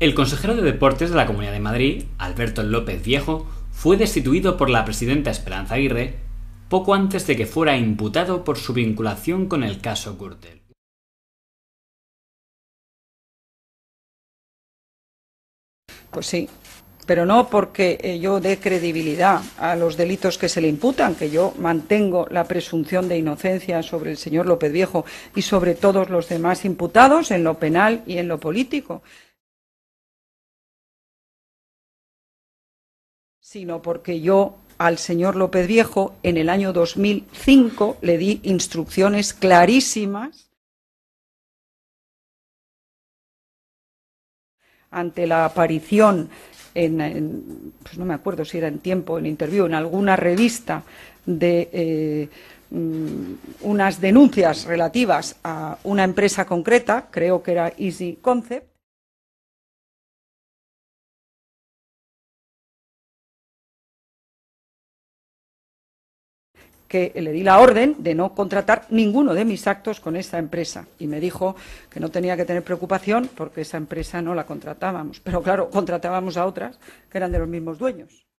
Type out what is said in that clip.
El consejero de Deportes de la Comunidad de Madrid, Alberto López Viejo, fue destituido por la presidenta Esperanza Aguirre poco antes de que fuera imputado por su vinculación con el caso Gürtel. Pues sí, pero no porque eh, yo dé credibilidad a los delitos que se le imputan, que yo mantengo la presunción de inocencia sobre el señor López Viejo y sobre todos los demás imputados en lo penal y en lo político. sino porque yo al señor López Viejo en el año 2005 le di instrucciones clarísimas ante la aparición en, pues no me acuerdo si era en tiempo, en interview, en alguna revista de eh, mm, unas denuncias relativas a una empresa concreta, creo que era Easy Concept. que le di la orden de no contratar ninguno de mis actos con esa empresa. Y me dijo que no tenía que tener preocupación porque esa empresa no la contratábamos. Pero claro, contratábamos a otras que eran de los mismos dueños.